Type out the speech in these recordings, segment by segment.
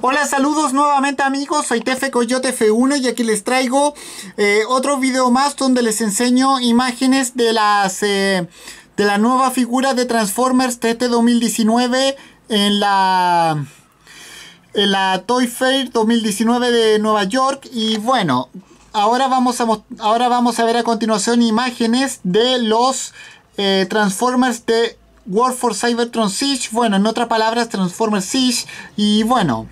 Hola, saludos nuevamente amigos, soy Tefe Coyote F1 y aquí les traigo eh, otro video más donde les enseño imágenes de las eh, de la nueva figura de Transformers TT 2019 en la en la Toy Fair 2019 de Nueva York y bueno, ahora vamos a ahora vamos a ver a continuación imágenes de los eh, Transformers de War for Cybertron Siege, bueno, en otras palabras, Transformers Siege, y bueno,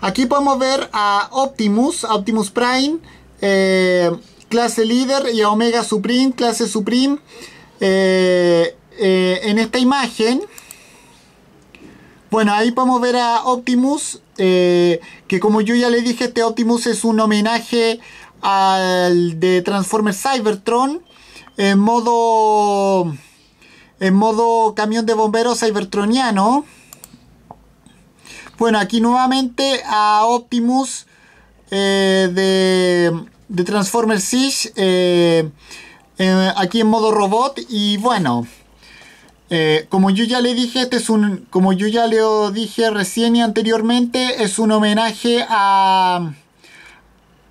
Aquí podemos ver a Optimus, Optimus Prime, eh, clase líder y a Omega Supreme, clase Supreme. Eh, eh, en esta imagen, bueno, ahí podemos ver a Optimus, que como yo ya le dije, este Optimus es un homenaje al de Transformers Cybertron en modo en modo camión de bomberos cybertroniano bueno, aquí nuevamente a Optimus eh, de, de Transformers Siege. Eh, eh, aquí en modo robot. Y bueno. como yo ya le dije, este es un. Como yo ya dije recién y anteriormente, es un homenaje a.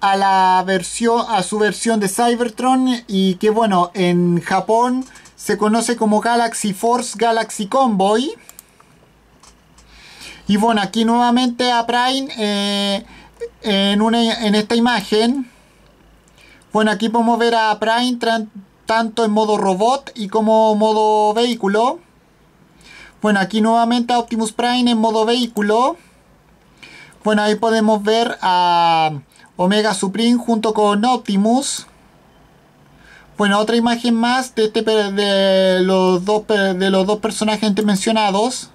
la versión. A su versión de Cybertron. Y que bueno, en Japón se conoce como Galaxy Force Galaxy Convoy. Y bueno, aquí nuevamente a Prime eh, en, en esta imagen. Bueno, aquí podemos ver a Prime tanto en modo robot y como modo vehículo. Bueno, aquí nuevamente a Optimus Prime en modo vehículo. Bueno, ahí podemos ver a Omega Supreme junto con Optimus. Bueno, otra imagen más de, este de, los, dos, de los dos personajes mencionados.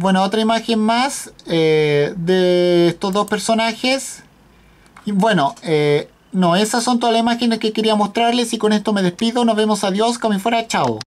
Bueno, otra imagen más eh, de estos dos personajes. Y bueno, eh, no, esas son todas las imágenes que quería mostrarles y con esto me despido. Nos vemos, adiós, como fuera, chao.